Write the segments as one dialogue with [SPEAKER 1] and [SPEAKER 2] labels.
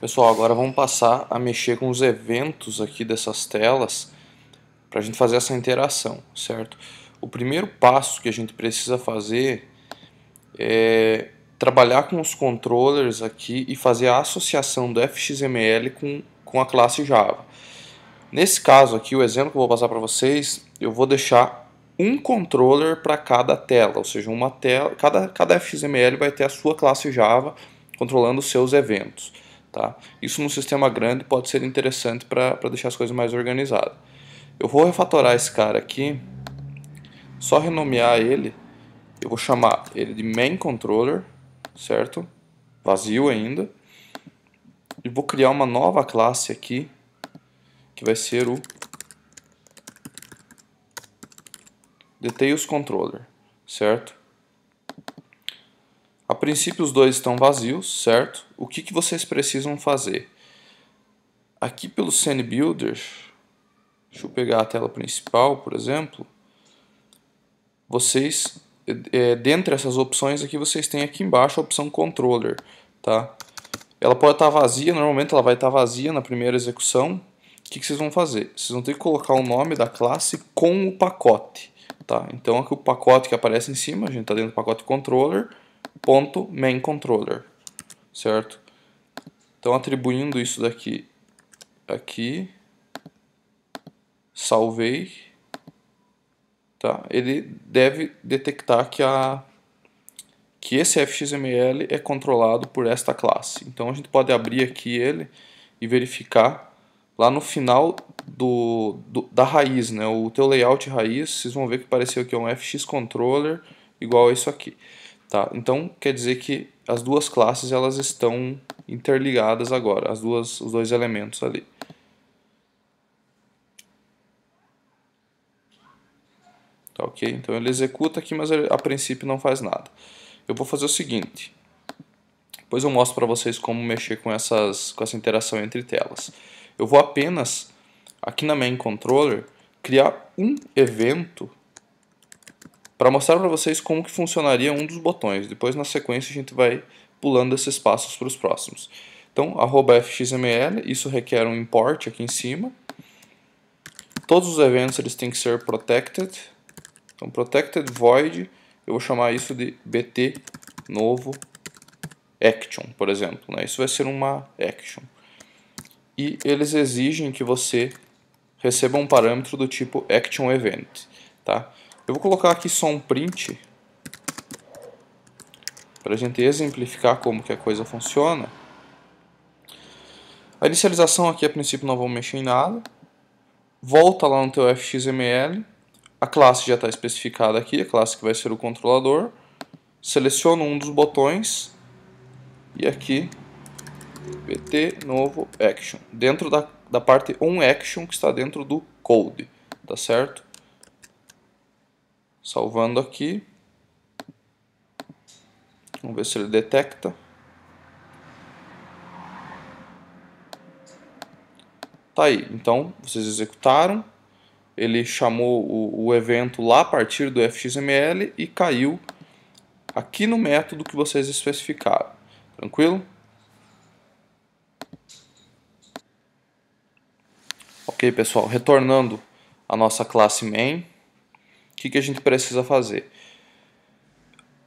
[SPEAKER 1] Pessoal, agora vamos passar a mexer com os eventos aqui dessas telas para a gente fazer essa interação, certo? O primeiro passo que a gente precisa fazer é trabalhar com os controllers aqui e fazer a associação do fxml com, com a classe Java. Nesse caso aqui, o exemplo que eu vou passar para vocês, eu vou deixar um controller para cada tela, ou seja, uma tela, cada, cada fxml vai ter a sua classe Java controlando os seus eventos. Tá? Isso num sistema grande pode ser interessante para deixar as coisas mais organizadas. Eu vou refatorar esse cara aqui, só renomear ele, eu vou chamar ele de main controller, certo? Vazio ainda. E vou criar uma nova classe aqui, que vai ser o details controller, certo? A princípio os dois estão vazios, certo? O que, que vocês precisam fazer? Aqui pelo Scene Builder, deixa eu pegar a tela principal, por exemplo. Vocês, é, dentre essas opções aqui, vocês têm aqui embaixo a opção Controller, tá? Ela pode estar tá vazia, normalmente ela vai estar tá vazia na primeira execução. O que, que vocês vão fazer? Vocês vão ter que colocar o nome da classe com o pacote, tá? Então aqui o pacote que aparece em cima, a gente está dentro do pacote Controller ponto main controller, certo? Então atribuindo isso daqui aqui, salvei, tá? Ele deve detectar que a que esse fxml é controlado por esta classe. Então a gente pode abrir aqui ele e verificar lá no final do, do, da raiz, né? O teu layout raiz, vocês vão ver que apareceu aqui um fx controller igual a isso aqui. Tá? Então, quer dizer que as duas classes elas estão interligadas agora, as duas, os dois elementos ali. Tá ok? Então ele executa aqui, mas a princípio não faz nada. Eu vou fazer o seguinte. Depois eu mostro para vocês como mexer com, essas, com essa interação entre telas. Eu vou apenas, aqui na main controller, criar um evento para mostrar para vocês como que funcionaria um dos botões. Depois, na sequência, a gente vai pulando esses passos para os próximos. Então, fxml, isso requer um import aqui em cima. Todos os eventos eles têm que ser protected. Então, protected void, eu vou chamar isso de bt novo action, por exemplo. Né? Isso vai ser uma action. E eles exigem que você receba um parâmetro do tipo action event. Tá? Eu vou colocar aqui só um print para a gente exemplificar como que a coisa funciona. A inicialização aqui a princípio não vou mexer em nada. Volta lá no teu fxml. A classe já está especificada aqui, a classe que vai ser o controlador. Seleciona um dos botões e aqui pt novo action dentro da, da parte onAction action que está dentro do code, tá certo? Salvando aqui. Vamos ver se ele detecta. Tá aí. Então, vocês executaram. Ele chamou o, o evento lá a partir do fxml e caiu aqui no método que vocês especificaram. Tranquilo? Ok, pessoal. Retornando à nossa classe main que, que a gente precisa fazer?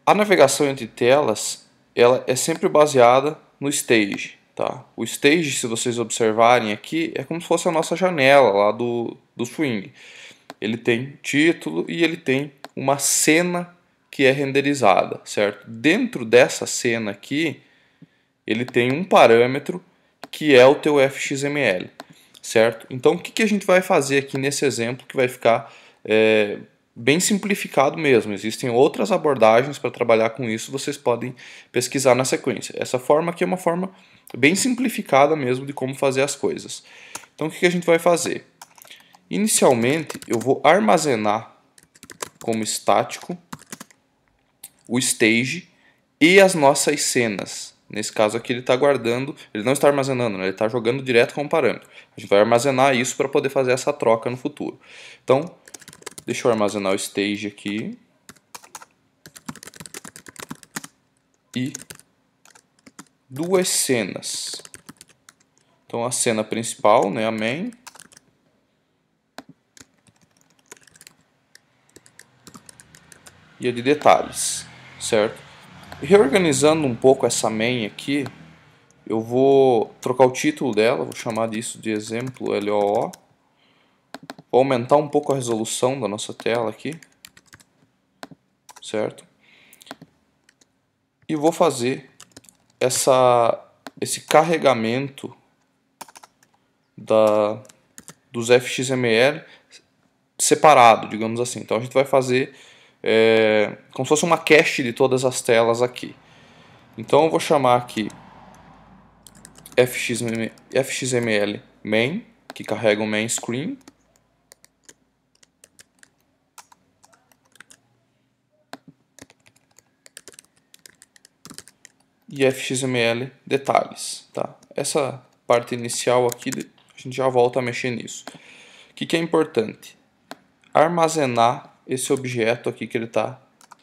[SPEAKER 1] A navegação entre telas ela é sempre baseada no stage. Tá? O stage, se vocês observarem aqui, é como se fosse a nossa janela lá do, do swing. Ele tem título e ele tem uma cena que é renderizada, certo? Dentro dessa cena aqui, ele tem um parâmetro que é o teu fxml, certo? Então, o que, que a gente vai fazer aqui nesse exemplo que vai ficar é, bem simplificado mesmo. Existem outras abordagens para trabalhar com isso, vocês podem pesquisar na sequência. Essa forma aqui é uma forma bem simplificada mesmo de como fazer as coisas. Então o que a gente vai fazer? Inicialmente eu vou armazenar como estático o stage e as nossas cenas. Nesse caso aqui ele está guardando, ele não está armazenando, né? ele está jogando direto como parâmetro. A gente vai armazenar isso para poder fazer essa troca no futuro. Então Deixa eu armazenar o stage aqui. E duas cenas. Então a cena principal, né, a main. E a de detalhes, certo? Reorganizando um pouco essa main aqui, eu vou trocar o título dela, vou chamar disso de exemplo LOO Vou aumentar um pouco a resolução da nossa tela aqui. Certo? E vou fazer essa, esse carregamento da, dos FXML separado, digamos assim. Então a gente vai fazer é, como se fosse uma cache de todas as telas aqui. Então eu vou chamar aqui FXML main, que carrega o main screen. de fxml detalhes, tá? Essa parte inicial aqui, a gente já volta a mexer nisso. O que, que é importante? Armazenar esse objeto aqui que ele está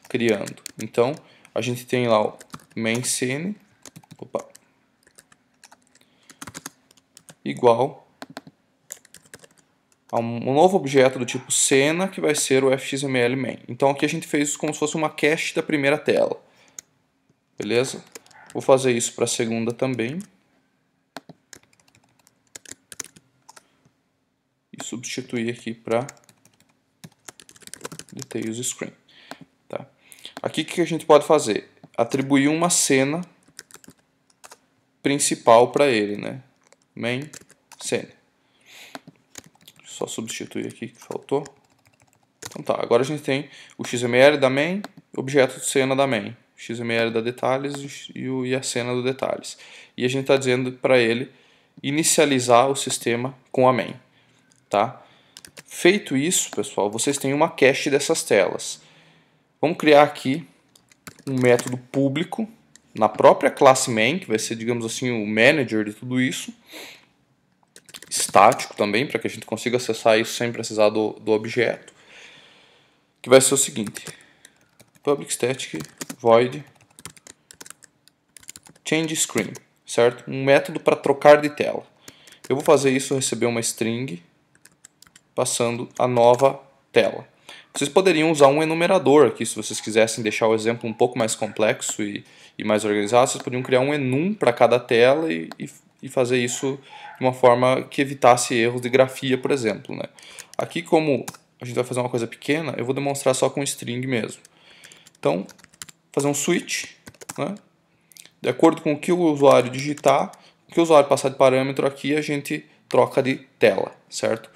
[SPEAKER 1] criando. Então, a gente tem lá o main scene, opa, igual a um novo objeto do tipo cena que vai ser o fxml main. Então aqui a gente fez como se fosse uma cache da primeira tela. Beleza? Vou fazer isso para a segunda também. E substituir aqui para details screen. Tá. Aqui o que a gente pode fazer? Atribuir uma cena principal para ele, né? Main scene. Só substituir aqui que faltou. Então tá, agora a gente tem o XML da main, objeto de cena da main. XML da detalhes e, o, e a cena do detalhes. E a gente está dizendo para ele inicializar o sistema com a main. Tá? Feito isso, pessoal, vocês têm uma cache dessas telas. Vamos criar aqui um método público na própria classe main, que vai ser, digamos assim, o manager de tudo isso. Estático também, para que a gente consiga acessar isso sem precisar do, do objeto. Que vai ser o seguinte public static void change screen, certo? Um método para trocar de tela. Eu vou fazer isso receber uma string passando a nova tela. Vocês poderiam usar um enumerador aqui, se vocês quisessem deixar o exemplo um pouco mais complexo e, e mais organizado, vocês podiam criar um enum para cada tela e, e, e, fazer isso de uma forma que evitasse erros de grafia, por exemplo. Né? Aqui, como a gente vai fazer uma coisa pequena, eu vou demonstrar só com string mesmo. Então, fazer um switch, né? de acordo com o que o usuário digitar, o que o usuário passar de parâmetro aqui, a gente troca de tela, certo?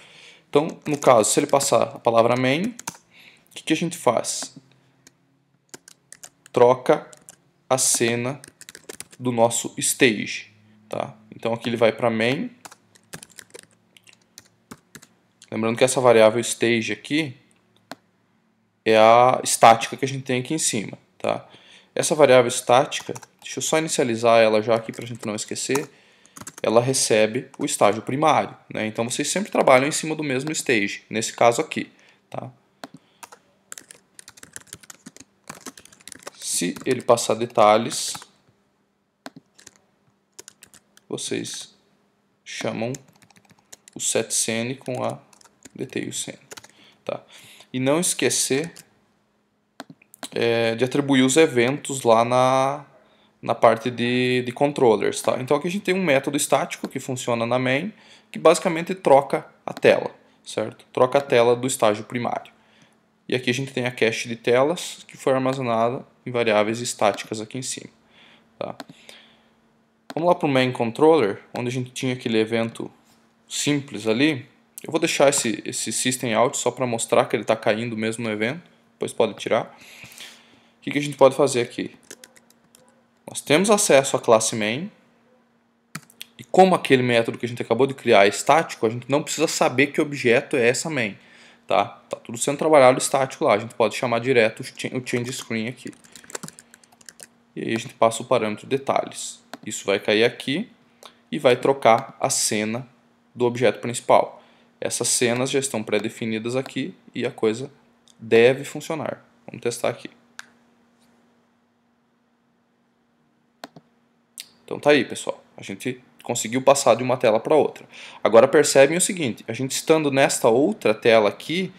[SPEAKER 1] Então, no caso, se ele passar a palavra main, o que, que a gente faz? Troca a cena do nosso stage, tá? Então aqui ele vai para main. Lembrando que essa variável stage aqui, é a estática que a gente tem aqui em cima. Tá? Essa variável estática, deixa eu só inicializar ela já aqui para a gente não esquecer, ela recebe o estágio primário. Né? Então vocês sempre trabalham em cima do mesmo stage, nesse caso aqui. Tá? Se ele passar detalhes, vocês chamam o setCN com a detailCN. Tá? e não esquecer é, de atribuir os eventos lá na, na parte de, de controllers. Tá? Então aqui a gente tem um método estático que funciona na main, que basicamente troca a tela, certo? Troca a tela do estágio primário. E aqui a gente tem a cache de telas, que foi armazenada em variáveis estáticas aqui em cima. Tá? Vamos lá para o main controller, onde a gente tinha aquele evento simples ali. Eu vou deixar esse, esse System Out só para mostrar que ele está caindo mesmo no evento. Depois pode tirar. O que, que a gente pode fazer aqui? Nós temos acesso à classe main. E como aquele método que a gente acabou de criar é estático, a gente não precisa saber que objeto é essa main. Tá, tá tudo sendo trabalhado estático lá. A gente pode chamar direto o change screen aqui. E aí a gente passa o parâmetro detalhes. Isso vai cair aqui e vai trocar a cena do objeto principal essas cenas já estão pré-definidas aqui e a coisa deve funcionar. Vamos testar aqui. Então tá aí, pessoal. A gente conseguiu passar de uma tela para outra. Agora percebem o seguinte, a gente estando nesta outra tela aqui,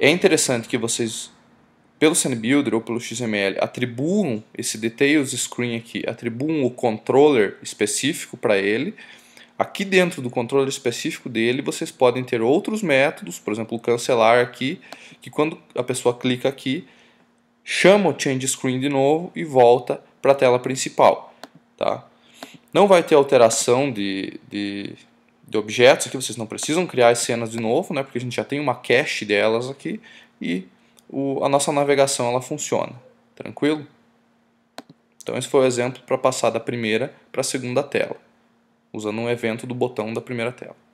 [SPEAKER 1] é interessante que vocês, pelo Builder ou pelo XML, atribuam esse Details Screen aqui, atribuam o controller específico para ele, Aqui dentro do controle específico dele, vocês podem ter outros métodos, por exemplo, cancelar aqui, que quando a pessoa clica aqui, chama o change screen de novo e volta para a tela principal. Tá? Não vai ter alteração de, de, de objetos aqui, vocês não precisam criar as cenas de novo, né, porque a gente já tem uma cache delas aqui e o, a nossa navegação ela funciona. Tranquilo? Então esse foi o exemplo para passar da primeira para a segunda tela usando um evento do botão da primeira tela.